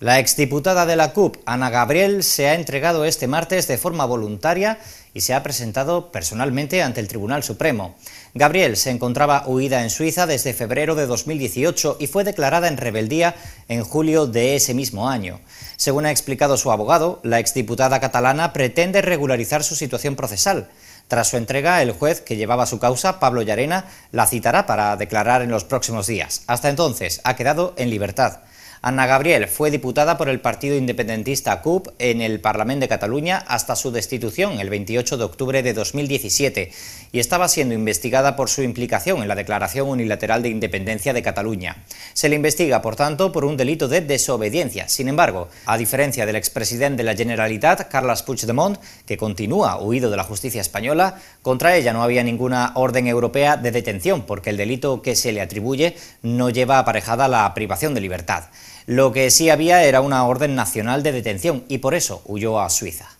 La exdiputada de la CUP, Ana Gabriel, se ha entregado este martes de forma voluntaria y se ha presentado personalmente ante el Tribunal Supremo. Gabriel se encontraba huida en Suiza desde febrero de 2018 y fue declarada en rebeldía en julio de ese mismo año. Según ha explicado su abogado, la exdiputada catalana pretende regularizar su situación procesal. Tras su entrega, el juez que llevaba su causa, Pablo Llarena, la citará para declarar en los próximos días. Hasta entonces, ha quedado en libertad. Ana Gabriel fue diputada por el partido independentista CUP en el Parlamento de Cataluña hasta su destitución el 28 de octubre de 2017 y estaba siendo investigada por su implicación en la Declaración Unilateral de Independencia de Cataluña. Se le investiga, por tanto, por un delito de desobediencia. Sin embargo, a diferencia del expresidente de la Generalitat, Carles Puigdemont, que continúa huido de la justicia española, contra ella no había ninguna orden europea de detención porque el delito que se le atribuye no lleva aparejada la privación de libertad. Lo que sí había era una orden nacional de detención y por eso huyó a Suiza.